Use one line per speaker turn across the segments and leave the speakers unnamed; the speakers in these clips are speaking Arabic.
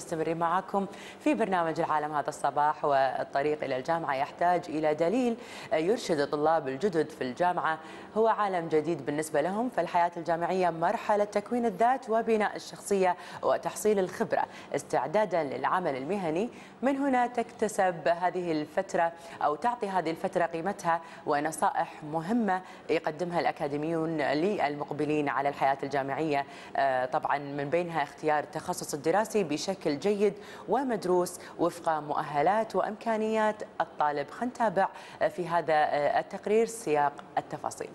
مستمرين معكم في برنامج العالم هذا الصباح والطريق إلى الجامعة يحتاج إلى دليل يرشد الطلاب الجدد في الجامعة هو عالم جديد بالنسبة لهم فالحياة الجامعية مرحلة تكوين الذات وبناء الشخصية وتحصيل الخبرة استعدادا للعمل المهني من هنا تكتسب هذه الفترة أو تعطي هذه الفترة قيمتها ونصائح مهمة يقدمها الأكاديميون للمقبلين على الحياة الجامعية آه، طبعا من بينها اختيار التخصص الدراسي بشكل بشكل جيد ومدروس وفق مؤهلات وامكانيات الطالب خلينا نتابع في هذا التقرير سياق التفاصيل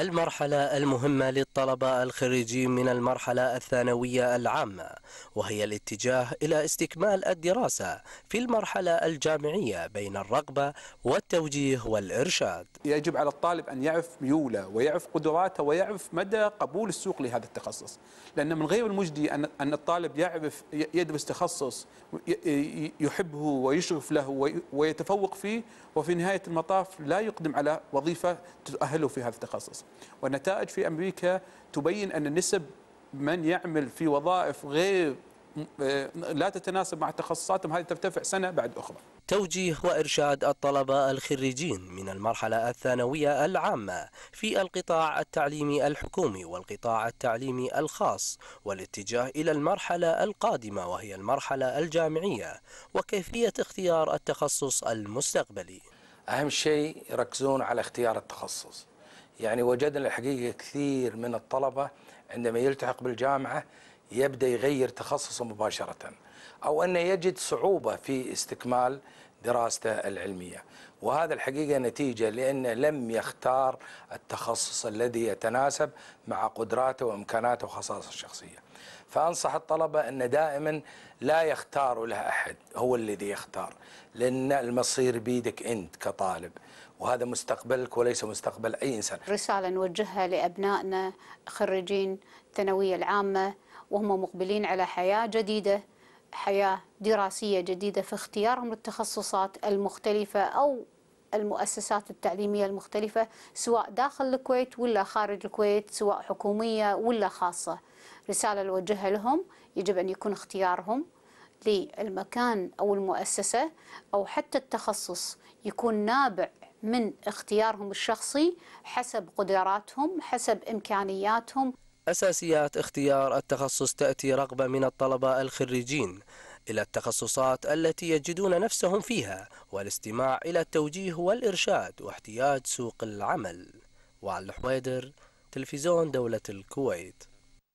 المرحلة المهمة للطلبة الخريجين من المرحلة الثانوية العامة وهي الاتجاه إلى استكمال الدراسة في المرحلة الجامعية
بين الرغبة والتوجيه والإرشاد يجب على الطالب أن يعرف ميوله ويعرف قدراته ويعرف مدى قبول السوق لهذا التخصص لأن من غير المجدي أن الطالب يعرف يدرس تخصص يحبه ويشرف له ويتفوق فيه وفي نهاية المطاف لا يقدم على وظيفة تؤهله في هذا التخصص والنتائج في أمريكا تبين أن نسب من يعمل في وظائف غير آه، لا تتناسب مع تخصصاتهم هذه ترتفع سنة بعد أخرى توجيه
وإرشاد الطلبة الخريجين من المرحلة الثانوية العامة في القطاع التعليمي الحكومي والقطاع التعليمي الخاص والاتجاه إلى المرحلة القادمة وهي المرحلة الجامعية وكيفية اختيار التخصص
المستقبلي أهم شيء يركزون على اختيار التخصص يعني وجدنا الحقيقة كثير من الطلبة عندما يلتحق بالجامعة يبدأ يغير تخصصه مباشرة أو أنه يجد صعوبة في استكمال دراسته العلمية وهذا الحقيقة نتيجة لأنه لم يختار التخصص الذي يتناسب مع قدراته وإمكاناته وخصائصه الشخصية فأنصح الطلبة أن دائما لا يختار له أحد هو الذي يختار لأن المصير بيدك أنت كطالب وهذا مستقبلك وليس مستقبل أي إنسان
رسالة نوجهها لأبنائنا خريجين الثانوية العامة وهم مقبلين على حياة جديدة حياة دراسية جديدة في اختيارهم للتخصصات المختلفة أو المؤسسات التعليمية المختلفة سواء داخل الكويت ولا خارج الكويت سواء حكومية ولا خاصة رسالة نوجهها لهم يجب أن يكون اختيارهم للمكان أو المؤسسة أو حتى التخصص يكون نابع من اختيارهم الشخصي حسب قدراتهم حسب إمكانياتهم
أساسيات اختيار التخصص تأتي رغبة من الطلبة الخريجين إلى التخصصات التي يجدون نفسهم فيها والاستماع إلى التوجيه والإرشاد واحتياج سوق العمل وعلى الحويدر تلفزيون دولة الكويت